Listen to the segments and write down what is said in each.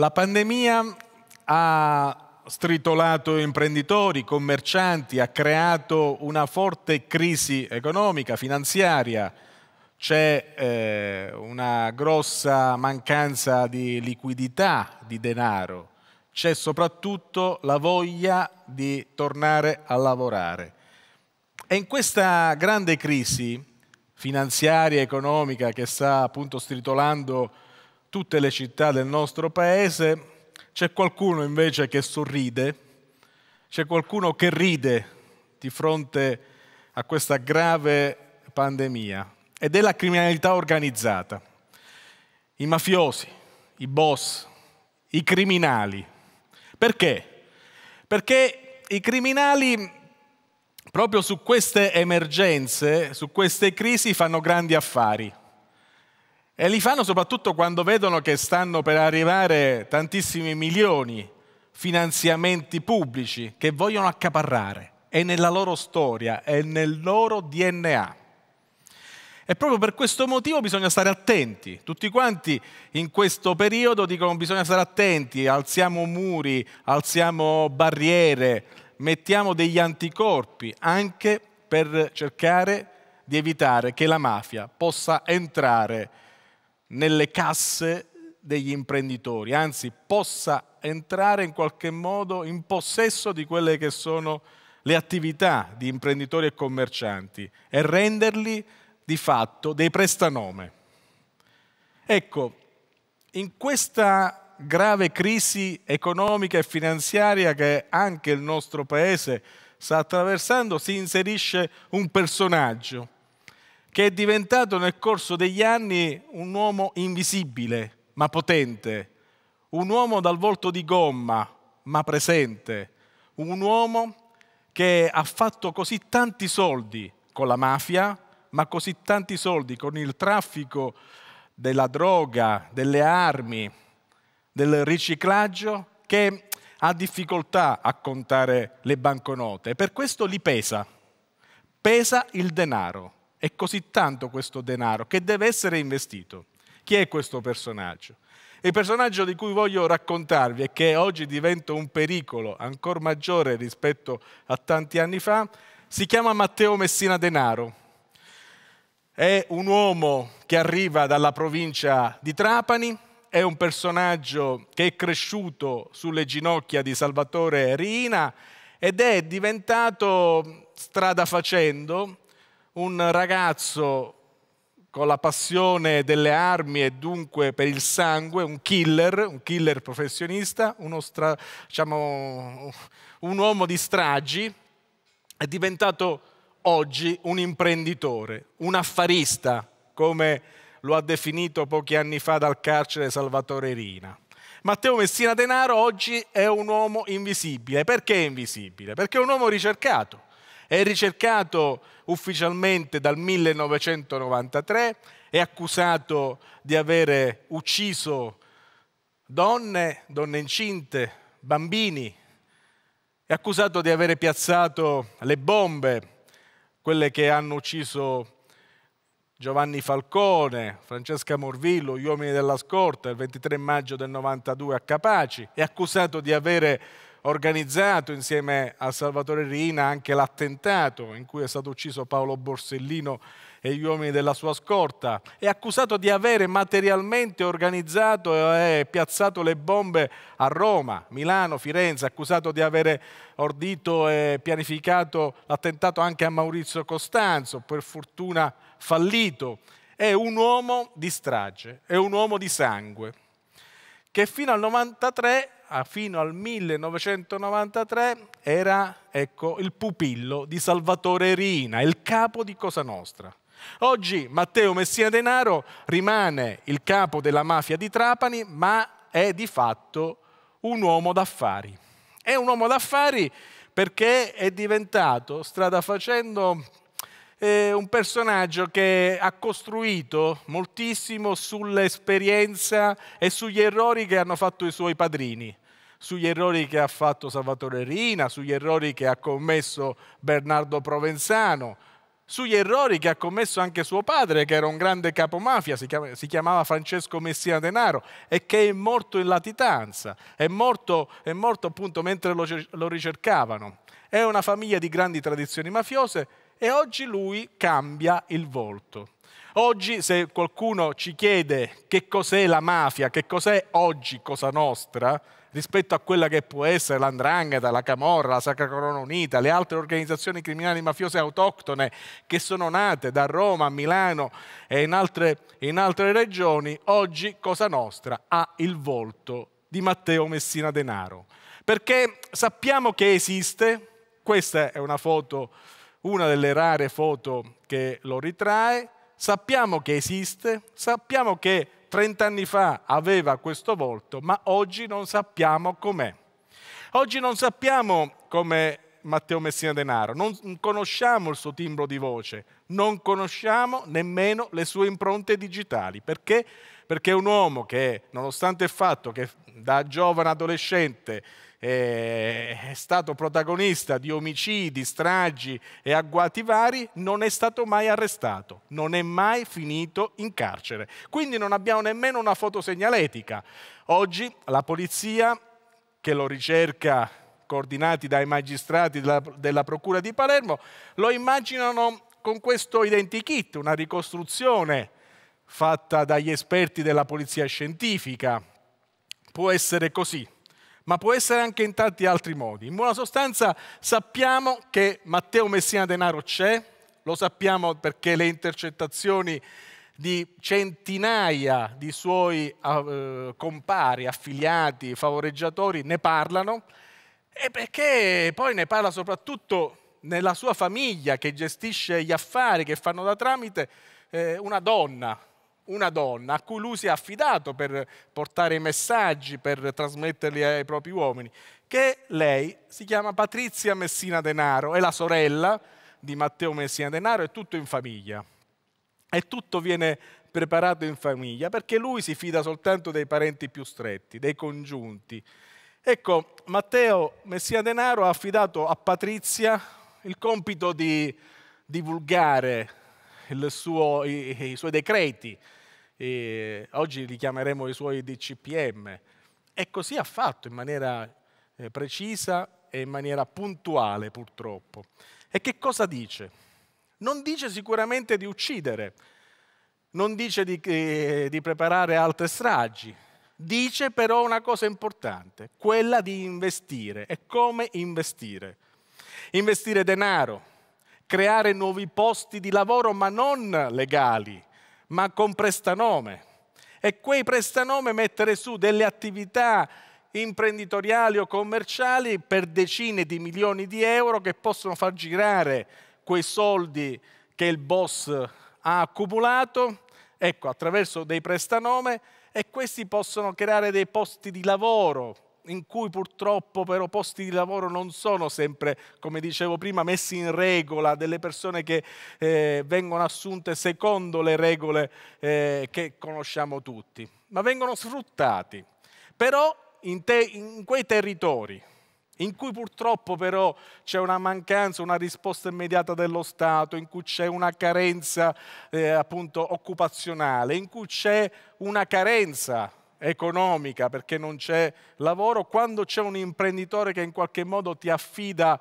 La pandemia ha stritolato imprenditori, commercianti, ha creato una forte crisi economica, finanziaria, c'è eh, una grossa mancanza di liquidità, di denaro, c'è soprattutto la voglia di tornare a lavorare. E in questa grande crisi finanziaria, economica che sta appunto stritolando tutte le città del nostro paese, c'è qualcuno invece che sorride, c'è qualcuno che ride di fronte a questa grave pandemia ed è la criminalità organizzata. I mafiosi, i boss, i criminali. Perché? Perché i criminali proprio su queste emergenze, su queste crisi fanno grandi affari. E li fanno soprattutto quando vedono che stanno per arrivare tantissimi milioni finanziamenti pubblici che vogliono accaparrare. È nella loro storia, è nel loro DNA. E proprio per questo motivo bisogna stare attenti. Tutti quanti in questo periodo dicono bisogna stare attenti, alziamo muri, alziamo barriere, mettiamo degli anticorpi anche per cercare di evitare che la mafia possa entrare nelle casse degli imprenditori, anzi possa entrare in qualche modo in possesso di quelle che sono le attività di imprenditori e commercianti e renderli di fatto dei prestanome. Ecco, in questa grave crisi economica e finanziaria che anche il nostro Paese sta attraversando si inserisce un personaggio che è diventato nel corso degli anni un uomo invisibile ma potente, un uomo dal volto di gomma ma presente, un uomo che ha fatto così tanti soldi con la mafia, ma così tanti soldi con il traffico della droga, delle armi, del riciclaggio, che ha difficoltà a contare le banconote. Per questo li pesa, pesa il denaro è così tanto questo denaro che deve essere investito. Chi è questo personaggio? Il personaggio di cui voglio raccontarvi e che oggi diventa un pericolo ancora maggiore rispetto a tanti anni fa, si chiama Matteo Messina Denaro. È un uomo che arriva dalla provincia di Trapani, è un personaggio che è cresciuto sulle ginocchia di Salvatore Riina ed è diventato strada facendo un ragazzo con la passione delle armi e dunque per il sangue, un killer, un killer professionista, stra, diciamo, un uomo di stragi, è diventato oggi un imprenditore, un affarista, come lo ha definito pochi anni fa dal carcere Salvatore Rina. Matteo Messina Denaro oggi è un uomo invisibile. Perché è invisibile? Perché è un uomo ricercato è ricercato ufficialmente dal 1993, è accusato di avere ucciso donne, donne incinte, bambini, è accusato di avere piazzato le bombe, quelle che hanno ucciso Giovanni Falcone, Francesca Morvillo, gli uomini della scorta il 23 maggio del 92 a Capaci, è accusato di avere organizzato insieme a Salvatore Rina anche l'attentato in cui è stato ucciso Paolo Borsellino e gli uomini della sua scorta. È accusato di avere materialmente organizzato e piazzato le bombe a Roma, Milano, Firenze, accusato di avere ordito e pianificato l'attentato anche a Maurizio Costanzo, per fortuna fallito. È un uomo di strage, è un uomo di sangue, che fino al 93 fino al 1993 era ecco, il pupillo di Salvatore Rina, il capo di Cosa Nostra. Oggi Matteo Messina Denaro rimane il capo della mafia di Trapani, ma è di fatto un uomo d'affari. È un uomo d'affari perché è diventato, strada facendo, eh, un personaggio che ha costruito moltissimo sull'esperienza e sugli errori che hanno fatto i suoi padrini sugli errori che ha fatto Salvatore Rina, sugli errori che ha commesso Bernardo Provenzano, sugli errori che ha commesso anche suo padre, che era un grande capo mafia, si chiamava Francesco Messina Denaro, e che è morto in latitanza, è morto, è morto appunto mentre lo, lo ricercavano. È una famiglia di grandi tradizioni mafiose e oggi lui cambia il volto. Oggi se qualcuno ci chiede che cos'è la mafia, che cos'è oggi Cosa Nostra, rispetto a quella che può essere l'Andrangheta, la Camorra, la Sacra Corona Unita, le altre organizzazioni criminali mafiose autoctone che sono nate da Roma a Milano e in altre, in altre regioni, oggi Cosa Nostra ha il volto di Matteo Messina Denaro. Perché sappiamo che esiste, questa è una foto, una delle rare foto che lo ritrae, sappiamo che esiste, sappiamo che 30 anni fa aveva questo volto, ma oggi non sappiamo com'è. Oggi non sappiamo com'è Matteo Messina Denaro, non conosciamo il suo timbro di voce, non conosciamo nemmeno le sue impronte digitali. Perché? Perché è un uomo che, nonostante il fatto che da giovane adolescente eh, è stato protagonista di omicidi, stragi e agguati vari, non è stato mai arrestato, non è mai finito in carcere. Quindi non abbiamo nemmeno una fotosegnaletica. Oggi la polizia che lo ricerca coordinati dai magistrati della, della Procura di Palermo, lo immaginano con questo identikit, una ricostruzione fatta dagli esperti della polizia scientifica. Può essere così, ma può essere anche in tanti altri modi. In buona sostanza sappiamo che Matteo Messina Denaro c'è, lo sappiamo perché le intercettazioni di centinaia di suoi eh, compari, affiliati, favoreggiatori ne parlano e perché poi ne parla soprattutto nella sua famiglia che gestisce gli affari che fanno da tramite eh, una donna, una donna a cui lui si è affidato per portare i messaggi, per trasmetterli ai propri uomini, che lei si chiama Patrizia Messina Denaro, è la sorella di Matteo Messina Denaro, è tutto in famiglia. E tutto viene preparato in famiglia perché lui si fida soltanto dei parenti più stretti, dei congiunti. Ecco, Matteo Messina Denaro ha affidato a Patrizia il compito di divulgare suo, i, i suoi decreti, e oggi li chiameremo i suoi DCPM. E così ha fatto in maniera eh, precisa e in maniera puntuale purtroppo. E che cosa dice? Non dice sicuramente di uccidere, non dice di, eh, di preparare altre stragi, dice però una cosa importante, quella di investire. E come investire? Investire denaro, creare nuovi posti di lavoro ma non legali, ma con prestanome. E quei prestanome mettere su delle attività imprenditoriali o commerciali per decine di milioni di euro che possono far girare quei soldi che il boss ha accumulato, ecco, attraverso dei prestanome e questi possono creare dei posti di lavoro in cui purtroppo però posti di lavoro non sono sempre, come dicevo prima, messi in regola, delle persone che eh, vengono assunte secondo le regole eh, che conosciamo tutti, ma vengono sfruttati. Però in, te, in quei territori in cui purtroppo però c'è una mancanza, una risposta immediata dello Stato, in cui c'è una carenza eh, appunto occupazionale, in cui c'è una carenza economica perché non c'è lavoro, quando c'è un imprenditore che in qualche modo ti affida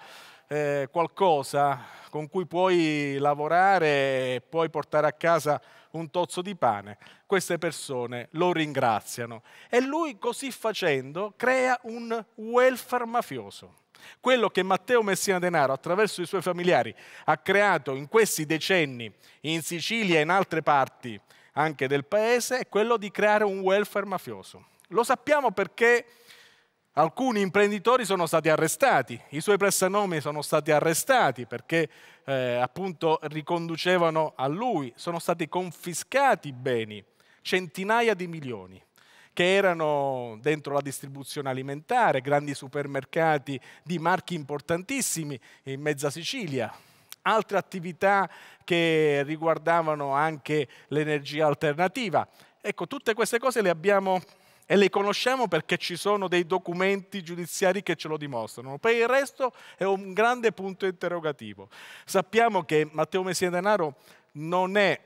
eh, qualcosa con cui puoi lavorare e puoi portare a casa un tozzo di pane, queste persone lo ringraziano. E lui così facendo crea un welfare mafioso. Quello che Matteo Messina Denaro, attraverso i suoi familiari, ha creato in questi decenni in Sicilia e in altre parti anche del paese è quello di creare un welfare mafioso. Lo sappiamo perché alcuni imprenditori sono stati arrestati, i suoi prestanomi sono stati arrestati perché eh, appunto riconducevano a lui, sono stati confiscati beni, centinaia di milioni che erano dentro la distribuzione alimentare, grandi supermercati di marchi importantissimi in mezza Sicilia, altre attività che riguardavano anche l'energia alternativa. Ecco, tutte queste cose le abbiamo e le conosciamo perché ci sono dei documenti giudiziari che ce lo dimostrano. Per il resto è un grande punto interrogativo. Sappiamo che Matteo Messina Denaro non è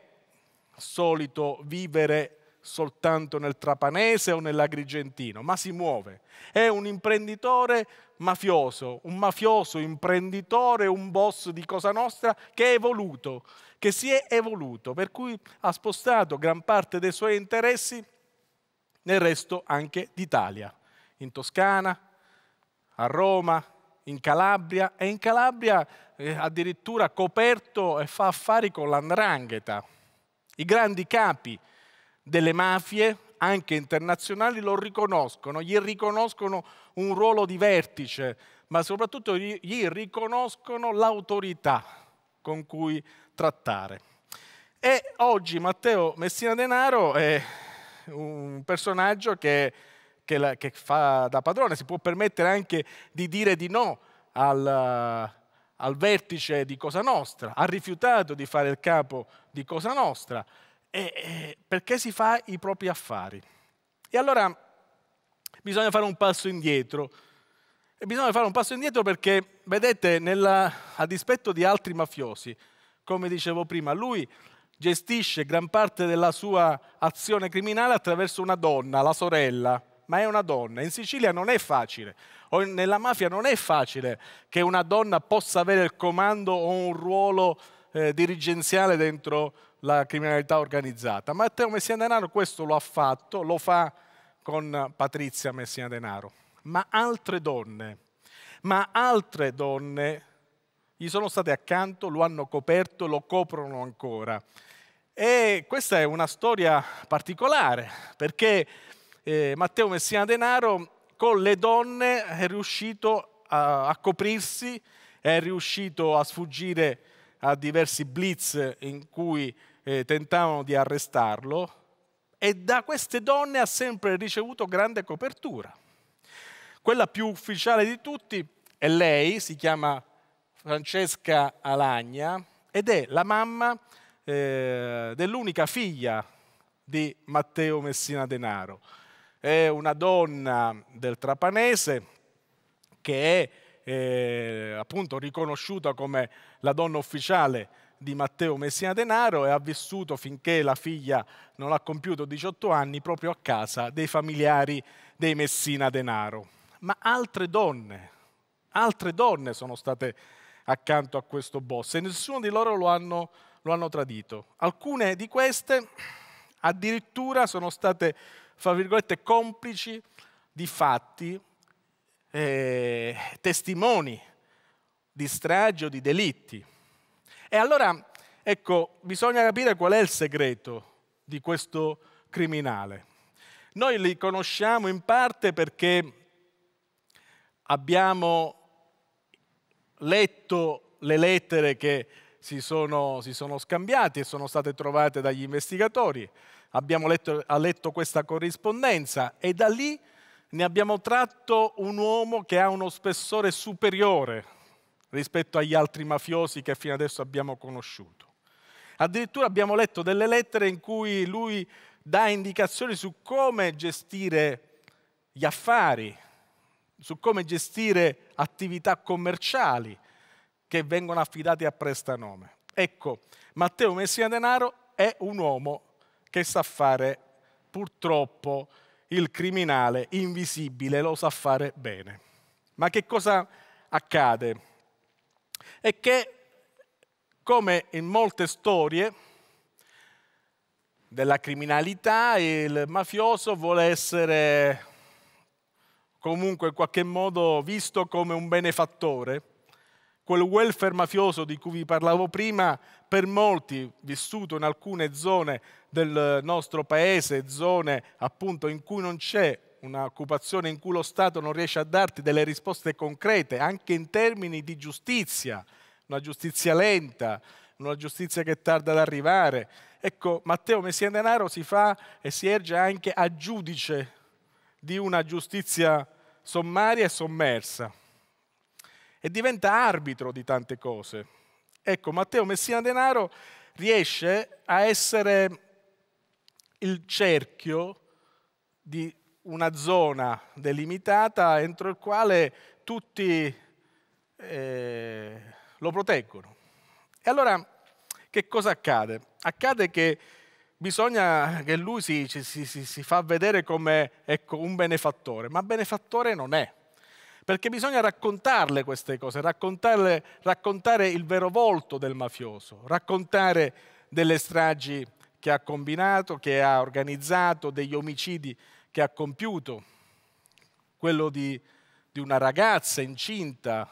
solito vivere soltanto nel Trapanese o nell'Agrigentino, ma si muove. È un imprenditore mafioso, un mafioso imprenditore, un boss di Cosa Nostra che è evoluto, che si è evoluto, per cui ha spostato gran parte dei suoi interessi nel resto anche d'Italia, in Toscana, a Roma, in Calabria e in Calabria eh, addirittura coperto e fa affari con l'andrangheta. I grandi capi delle mafie, anche internazionali, lo riconoscono, gli riconoscono un ruolo di vertice, ma soprattutto gli riconoscono l'autorità con cui trattare. E oggi Matteo Messina Denaro è un personaggio che, che, la, che fa da padrone, si può permettere anche di dire di no al, al vertice di Cosa Nostra, ha rifiutato di fare il capo di Cosa Nostra, e, e, perché si fa i propri affari. E allora bisogna fare un passo indietro. E bisogna fare un passo indietro perché, vedete, nella, a dispetto di altri mafiosi, come dicevo prima, lui gestisce gran parte della sua azione criminale attraverso una donna, la sorella, ma è una donna. In Sicilia non è facile, o nella mafia non è facile che una donna possa avere il comando o un ruolo eh, dirigenziale dentro la criminalità organizzata. Matteo Messina Denaro questo lo ha fatto, lo fa con Patrizia Messina Denaro, ma altre donne, ma altre donne gli sono state accanto, lo hanno coperto, lo coprono ancora. E questa è una storia particolare, perché eh, Matteo Messina Denaro con le donne è riuscito a, a coprirsi, è riuscito a sfuggire a diversi blitz in cui eh, tentavano di arrestarlo e da queste donne ha sempre ricevuto grande copertura. Quella più ufficiale di tutti è lei, si chiama Francesca Alagna ed è la mamma eh, dell'unica figlia di Matteo Messina Denaro. È una donna del Trapanese che è eh, appunto riconosciuta come la donna ufficiale di Matteo Messina Denaro e ha vissuto finché la figlia non ha compiuto 18 anni proprio a casa dei familiari dei Messina Denaro. Ma altre donne, altre donne sono state accanto a questo boss e nessuno di loro lo hanno, lo hanno tradito. Alcune di queste addirittura sono state, fra virgolette, complici di fatti eh, testimoni di stragi di delitti. E allora, ecco, bisogna capire qual è il segreto di questo criminale. Noi li conosciamo in parte perché abbiamo letto le lettere che si sono, si sono scambiate e sono state trovate dagli investigatori, abbiamo letto, letto questa corrispondenza e da lì ne abbiamo tratto un uomo che ha uno spessore superiore rispetto agli altri mafiosi che fino adesso abbiamo conosciuto. Addirittura abbiamo letto delle lettere in cui lui dà indicazioni su come gestire gli affari, su come gestire attività commerciali che vengono affidate a prestanome. Ecco, Matteo Messina Denaro è un uomo che sa fare purtroppo il criminale invisibile lo sa fare bene. Ma che cosa accade? È che, come in molte storie della criminalità, il mafioso vuole essere comunque in qualche modo visto come un benefattore quel welfare mafioso di cui vi parlavo prima, per molti vissuto in alcune zone del nostro paese, zone appunto in cui non c'è un'occupazione, in cui lo Stato non riesce a darti delle risposte concrete, anche in termini di giustizia, una giustizia lenta, una giustizia che tarda ad arrivare. Ecco, Matteo Messiandenaro si fa e si erge anche a giudice di una giustizia sommaria e sommersa e diventa arbitro di tante cose. Ecco, Matteo Messina Denaro riesce a essere il cerchio di una zona delimitata entro il quale tutti eh, lo proteggono. E allora che cosa accade? Accade che bisogna che lui si, si, si, si fa vedere come ecco, un benefattore, ma benefattore non è perché bisogna raccontarle queste cose, raccontare il vero volto del mafioso, raccontare delle stragi che ha combinato, che ha organizzato, degli omicidi che ha compiuto, quello di, di una ragazza incinta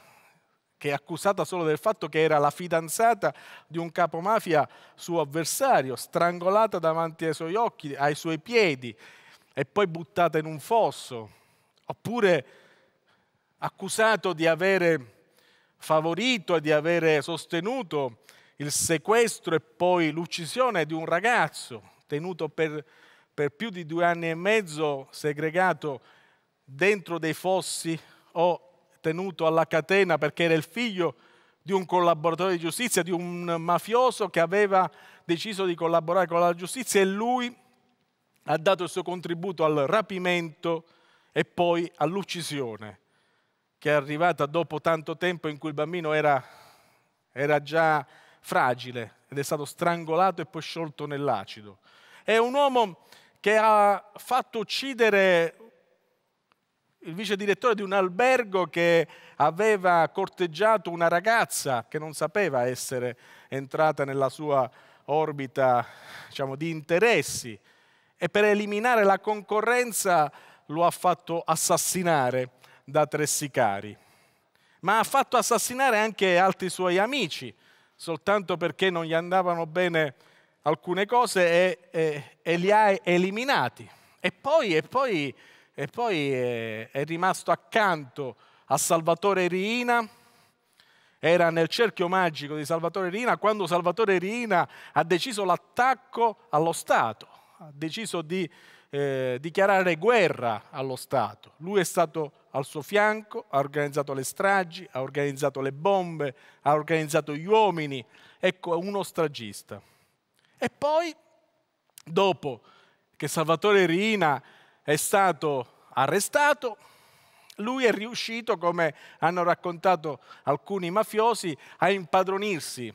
che è accusata solo del fatto che era la fidanzata di un capomafia suo avversario, strangolata davanti ai suoi occhi, ai suoi piedi e poi buttata in un fosso. Oppure accusato di avere favorito e di avere sostenuto il sequestro e poi l'uccisione di un ragazzo tenuto per, per, più di due anni e mezzo segregato dentro dei fossi o tenuto alla catena perché era il figlio di un collaboratore di giustizia, di un mafioso che aveva deciso di collaborare con la giustizia e lui ha dato il suo contributo al rapimento e poi all'uccisione che è arrivata dopo tanto tempo in cui il bambino era, era già fragile ed è stato strangolato e poi sciolto nell'acido. È un uomo che ha fatto uccidere il vice direttore di un albergo che aveva corteggiato una ragazza che non sapeva essere entrata nella sua orbita diciamo, di interessi e per eliminare la concorrenza lo ha fatto assassinare da tre sicari, ma ha fatto assassinare anche altri suoi amici, soltanto perché non gli andavano bene alcune cose e, e, e li ha eliminati. E poi, e poi, poi è, eh, è rimasto accanto a Salvatore Riina, era nel cerchio magico di Salvatore Riina quando Salvatore Riina ha deciso l'attacco allo Stato, ha deciso di eh, dichiarare guerra allo Stato. Lui è stato al suo fianco, ha organizzato le stragi, ha organizzato le bombe, ha organizzato gli uomini. Ecco, uno stragista. E poi, dopo che Salvatore Rina è stato arrestato, lui è riuscito, come hanno raccontato alcuni mafiosi, a impadronirsi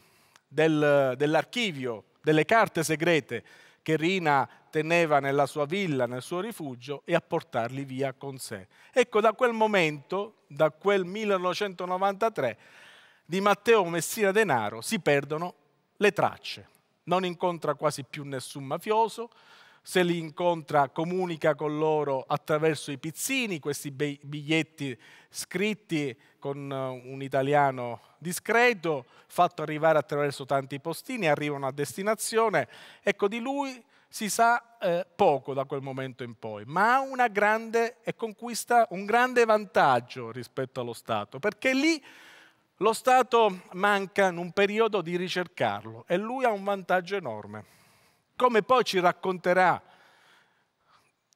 del, dell'archivio, delle carte segrete che Rina teneva nella sua villa, nel suo rifugio, e a portarli via con sé. Ecco, da quel momento, da quel 1993, di Matteo Messina Denaro si perdono le tracce. Non incontra quasi più nessun mafioso, se li incontra comunica con loro attraverso i pizzini, questi biglietti scritti con eh, un italiano discreto, fatto arrivare attraverso tanti postini, arrivano a destinazione. Ecco, di lui si sa eh, poco da quel momento in poi, ma ha una grande, e conquista un grande vantaggio rispetto allo Stato, perché lì lo Stato manca in un periodo di ricercarlo e lui ha un vantaggio enorme. Come poi ci racconterà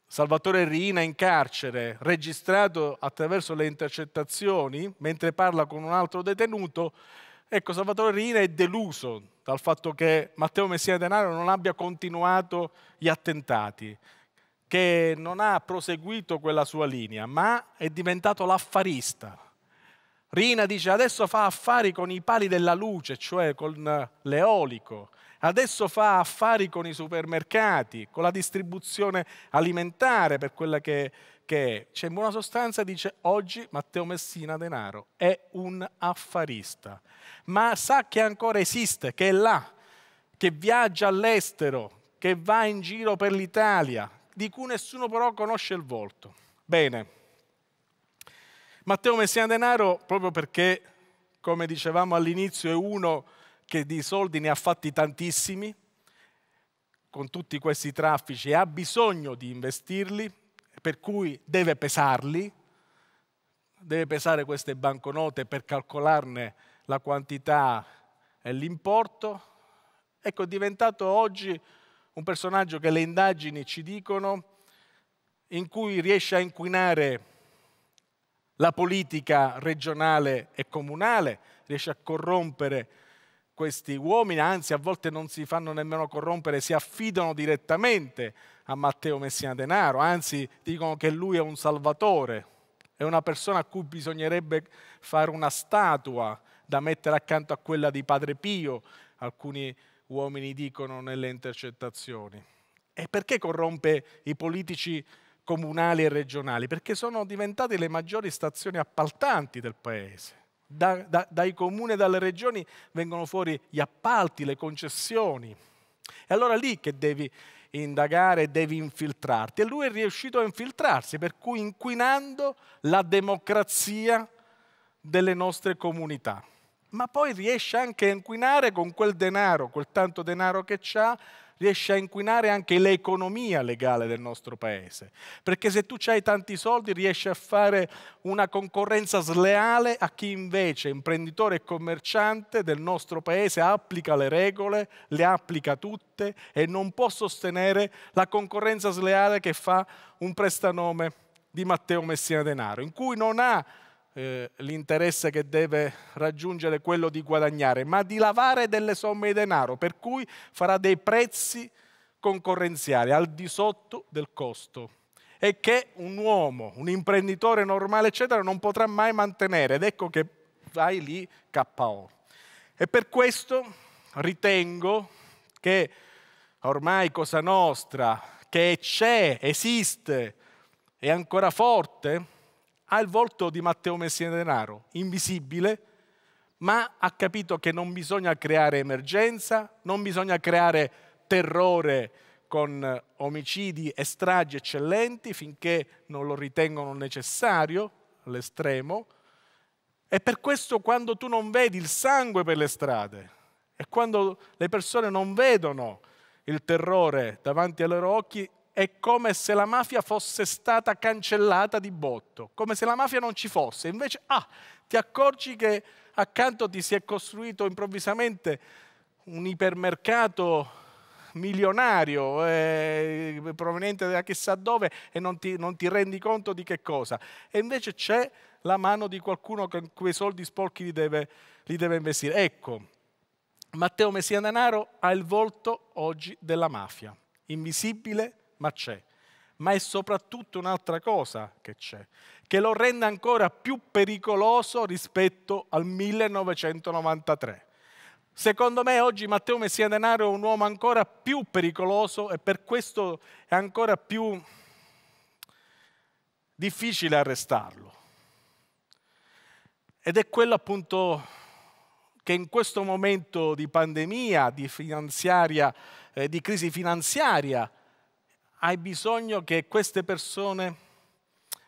Salvatore Rina in carcere, registrato attraverso le intercettazioni, mentre parla con un altro detenuto, Ecco, Salvatore Rina è deluso dal fatto che Matteo Messina Denaro non abbia continuato gli attentati, che non ha proseguito quella sua linea, ma è diventato l'affarista. Rina dice adesso fa affari con i pali della luce, cioè con eh, l'eolico, adesso fa affari con i supermercati, con la distribuzione alimentare per quella che perché c'è in buona sostanza dice oggi Matteo Messina Denaro è un affarista, ma sa che ancora esiste, che è là, che viaggia all'estero, che va in giro per l'Italia, di cui nessuno però conosce il volto. Bene, Matteo Messina Denaro proprio perché, come dicevamo all'inizio, è uno che di soldi ne ha fatti tantissimi, con tutti questi traffici e ha bisogno di investirli, per cui deve pesarli, deve pesare queste banconote per calcolarne la quantità e l'importo. Ecco, è diventato oggi un personaggio che le indagini ci dicono, in cui riesce a inquinare la politica regionale e comunale, riesce a corrompere questi uomini, anzi a volte non si fanno nemmeno corrompere, si affidano direttamente a Matteo Messina Denaro, anzi dicono che lui è un salvatore, è una persona a cui bisognerebbe fare una statua da mettere accanto a quella di Padre Pio, alcuni uomini dicono nelle intercettazioni. E perché corrompe i politici comunali e regionali? Perché sono diventate le maggiori stazioni appaltanti del Paese da, da, dai comuni e dalle regioni vengono fuori gli appalti, le concessioni. È allora lì che devi indagare, devi infiltrarti. E lui è riuscito a infiltrarsi, per cui inquinando la democrazia delle nostre comunità ma poi riesce anche a inquinare con quel denaro, quel tanto denaro che ha, riesce a inquinare anche l'economia legale del nostro paese. Perché se tu hai tanti soldi riesci a fare una concorrenza sleale a chi invece, imprenditore e commerciante del nostro paese, applica le regole, le applica tutte e non può sostenere la concorrenza sleale che fa un prestanome di Matteo Messina Denaro, in cui non ha eh, l'interesse che deve raggiungere è quello di guadagnare, ma di lavare delle somme di denaro, per cui farà dei prezzi concorrenziali al di sotto del costo e che un uomo, un imprenditore normale, eccetera, non potrà mai mantenere ed ecco che vai lì KO. E per questo ritengo che ormai Cosa Nostra, che c'è, esiste, è ancora forte, ha il volto di Matteo Messina Denaro, invisibile, ma ha capito che non bisogna creare emergenza, non bisogna creare terrore con eh, omicidi e stragi eccellenti finché non lo ritengono necessario all'estremo. E per questo quando tu non vedi il sangue per le strade e quando le persone non vedono il terrore davanti ai loro occhi, è come se la mafia fosse stata cancellata di botto, come se la mafia non ci fosse. Invece, ah, ti accorgi che accanto ti si è costruito improvvisamente un ipermercato milionario eh, proveniente da chissà dove e non ti, non ti, rendi conto di che cosa. E invece c'è la mano di qualcuno che quei soldi sporchi li deve, li deve investire. Ecco, Matteo Messiananaro ha il volto oggi della mafia, invisibile, ma c'è. Ma è soprattutto un'altra cosa che c'è, che lo rende ancora più pericoloso rispetto al 1993. Secondo me oggi Matteo Messia Denaro è un uomo ancora più pericoloso e per questo è ancora più difficile arrestarlo. Ed è quello appunto che in questo momento di pandemia, di, eh, di crisi finanziaria, hai bisogno che queste persone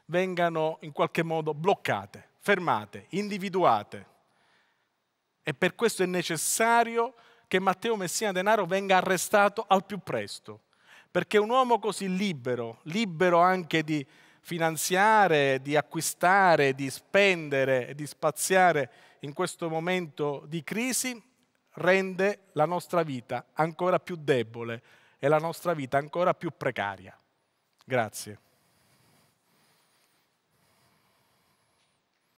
vengano in qualche modo bloccate, fermate, individuate. E per questo è necessario che Matteo Messina Denaro venga arrestato al più presto, perché un uomo così libero, libero anche di finanziare, di acquistare, di spendere e di spaziare in questo momento di crisi, rende la nostra vita ancora più debole, e la nostra vita ancora più precaria. Grazie.